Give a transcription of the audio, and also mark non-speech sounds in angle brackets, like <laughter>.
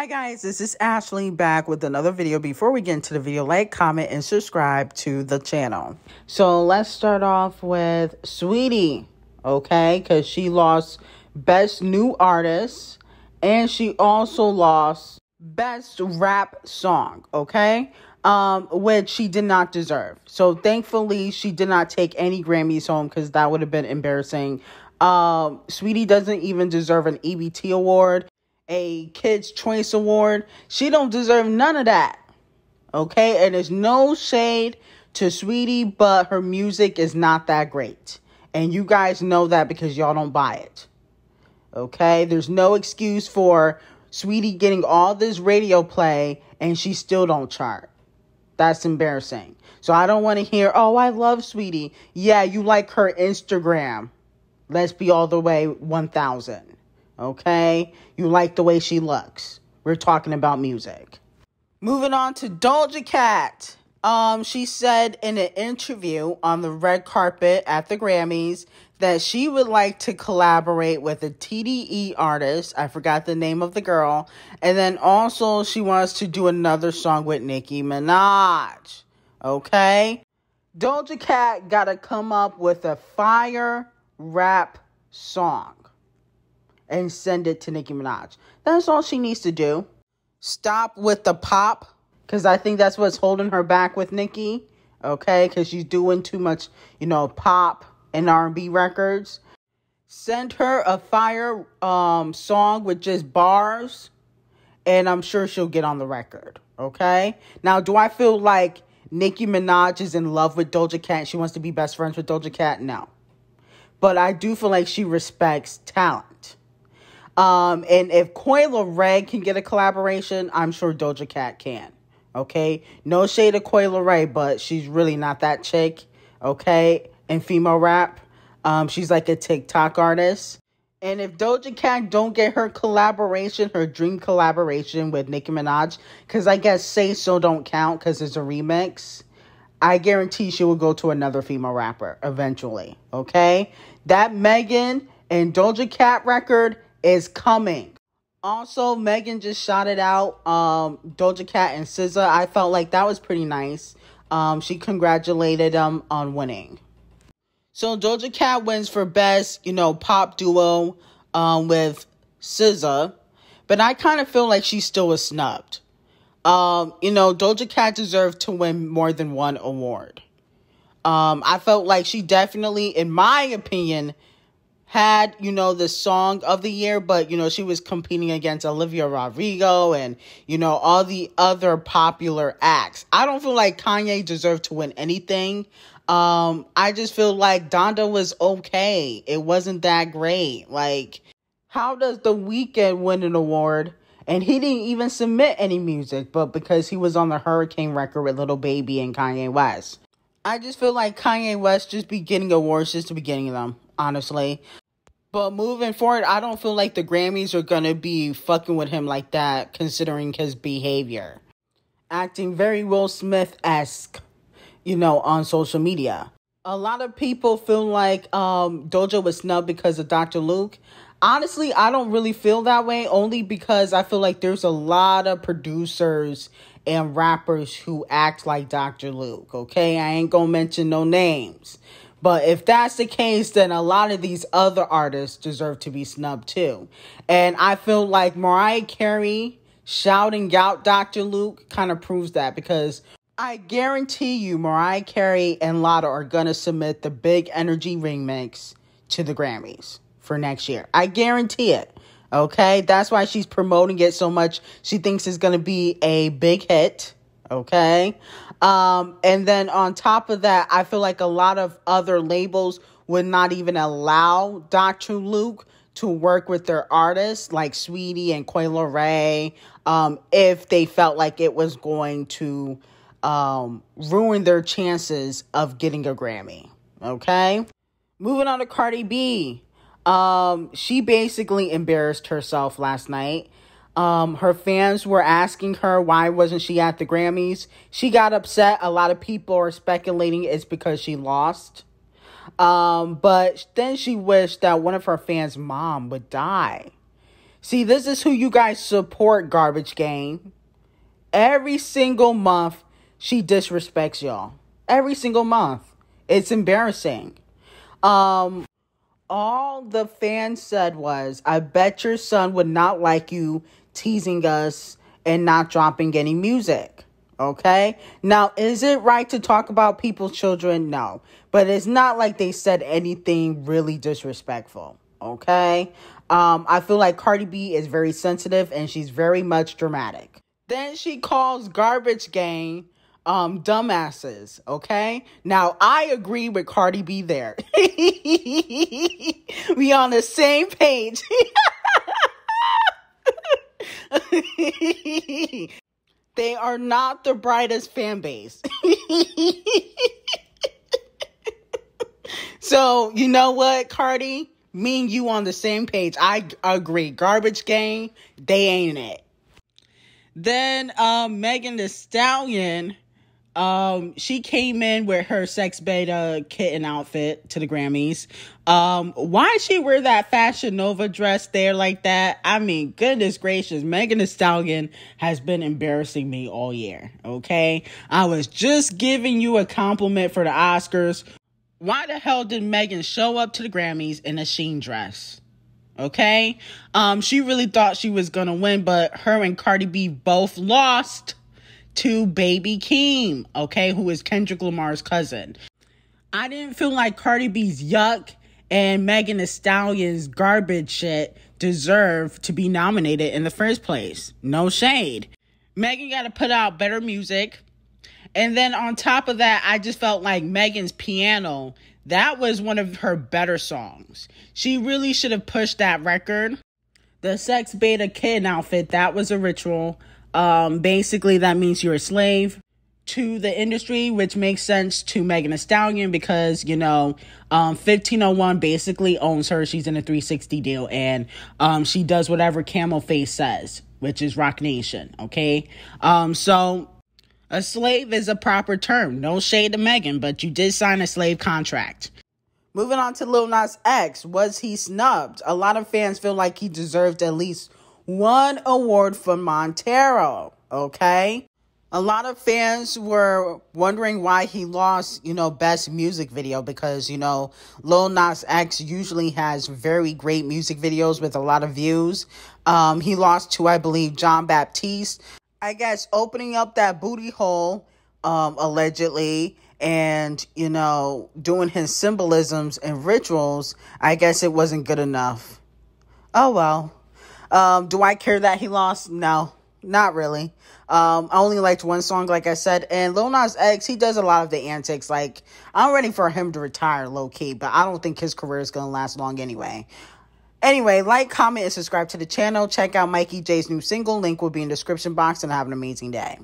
Hi guys, this is Ashley back with another video. Before we get into the video, like, comment, and subscribe to the channel. So let's start off with Sweetie, okay? Because she lost Best New Artist and she also lost Best Rap Song, okay? Um, which she did not deserve. So thankfully, she did not take any Grammys home because that would have been embarrassing um, Sweetie doesn't even deserve an EBT award a Kids Choice Award. She don't deserve none of that. Okay? And there's no shade to Sweetie, but her music is not that great. And you guys know that because y'all don't buy it. Okay? There's no excuse for Sweetie getting all this radio play and she still don't chart. That's embarrassing. So I don't want to hear, oh, I love Sweetie. Yeah, you like her Instagram. Let's be all the way 1,000 okay? You like the way she looks. We're talking about music. Moving on to Doja Cat. Um, she said in an interview on the red carpet at the Grammys that she would like to collaborate with a TDE artist. I forgot the name of the girl. And then also, she wants to do another song with Nicki Minaj. Okay? Doja Cat got to come up with a fire rap song and send it to Nicki Minaj. That's all she needs to do. Stop with the pop, because I think that's what's holding her back with Nicki. Okay, because she's doing too much, you know, pop and R&B records. Send her a fire um, song with just bars, and I'm sure she'll get on the record. Okay. Now, do I feel like Nicki Minaj is in love with Doja Cat? She wants to be best friends with Doja Cat. No, but I do feel like she respects talent. Um, and if Coila Ray can get a collaboration, I'm sure Doja Cat can. Okay? No shade to Coila Ray, but she's really not that chick. Okay? In female rap. Um, she's like a TikTok artist. And if Doja Cat don't get her collaboration, her dream collaboration with Nicki Minaj, because I guess Say So don't count because it's a remix, I guarantee she will go to another female rapper eventually. Okay? That Megan and Doja Cat record is coming. Also, Megan just shouted out um, Doja Cat and SZA. I felt like that was pretty nice. Um, she congratulated them on winning. So Doja Cat wins for best, you know, pop duo um, with SZA, but I kind of feel like she still was snubbed. Um, you know, Doja Cat deserved to win more than one award. Um, I felt like she definitely, in my opinion, had, you know, the song of the year, but, you know, she was competing against Olivia Rodrigo and, you know, all the other popular acts. I don't feel like Kanye deserved to win anything. Um, I just feel like Donda was okay. It wasn't that great. Like, how does The Weeknd win an award? And he didn't even submit any music, but because he was on the Hurricane record with Little Baby and Kanye West. I just feel like Kanye West just be getting awards just to be getting them, honestly. But moving forward, I don't feel like the Grammys are going to be fucking with him like that, considering his behavior. Acting very Will Smith esque, you know, on social media. A lot of people feel like um, Doja was snubbed because of Dr. Luke. Honestly, I don't really feel that way, only because I feel like there's a lot of producers and rappers who act like Dr. Luke, okay? I ain't gonna mention no names. But if that's the case, then a lot of these other artists deserve to be snubbed too. And I feel like Mariah Carey shouting out Dr. Luke kind of proves that because I guarantee you Mariah Carey and Lotta are going to submit the big energy remix to the Grammys for next year. I guarantee it. Okay? That's why she's promoting it so much. She thinks it's going to be a big hit. Okay? Um, and then on top of that, I feel like a lot of other labels would not even allow Dr. Luke to work with their artists like Sweetie and Coil Ray um, if they felt like it was going to um, ruin their chances of getting a Grammy. Okay. Moving on to Cardi B. Um, she basically embarrassed herself last night. Um, her fans were asking her why wasn't she at the Grammys. She got upset. A lot of people are speculating it's because she lost. Um, but then she wished that one of her fans' mom would die. See, this is who you guys support, Garbage Game. Every single month, she disrespects y'all. Every single month. It's embarrassing. Um, all the fans said was, I bet your son would not like you teasing us and not dropping any music. Okay. Now, is it right to talk about people's children? No. But it's not like they said anything really disrespectful. Okay. Um, I feel like Cardi B is very sensitive and she's very much dramatic. Then she calls Garbage Gang um dumbasses okay now i agree with cardi b there <laughs> we on the same page <laughs> <laughs> they are not the brightest fan base. <laughs> so, you know what, Cardi? Me and you on the same page. I agree. Garbage game, they ain't it. Then uh, Megan the Stallion um, she came in with her sex beta kitten outfit to the Grammys. Um, why she wear that Fashion Nova dress there like that? I mean, goodness gracious, Megan Thee Stallion has been embarrassing me all year. Okay, I was just giving you a compliment for the Oscars. Why the hell did Megan show up to the Grammys in a sheen dress? Okay, um, she really thought she was gonna win, but her and Cardi B both lost to Baby Keem, okay, who is Kendrick Lamar's cousin. I didn't feel like Cardi B's yuck and Megan Thee Stallion's garbage shit deserve to be nominated in the first place. No shade. Megan got to put out better music. And then on top of that, I just felt like Megan's piano, that was one of her better songs. She really should have pushed that record. The Sex Beta Kid outfit, that was a ritual. Um, basically, that means you're a slave to the industry, which makes sense to Megan Thee Stallion because, you know, um, 1501 basically owns her. She's in a 360 deal and um, she does whatever Camel Face says, which is Rock Nation, okay? Um, so a slave is a proper term. No shade to Megan, but you did sign a slave contract. Moving on to Lil Nas X, was he snubbed? A lot of fans feel like he deserved at least one award for Montero, okay? A lot of fans were wondering why he lost, you know, best music video because, you know, Lil Nas X usually has very great music videos with a lot of views. Um, he lost to, I believe, John Baptiste. I guess opening up that booty hole, um, allegedly, and, you know, doing his symbolisms and rituals, I guess it wasn't good enough. Oh well. Um, do I care that he lost? No, not really. Um, I only liked one song, like I said. And Lil Nas X, he does a lot of the antics. Like, I'm ready for him to retire low key, but I don't think his career is going to last long anyway. Anyway, like, comment, and subscribe to the channel. Check out Mikey J's new single. Link will be in the description box, and have an amazing day.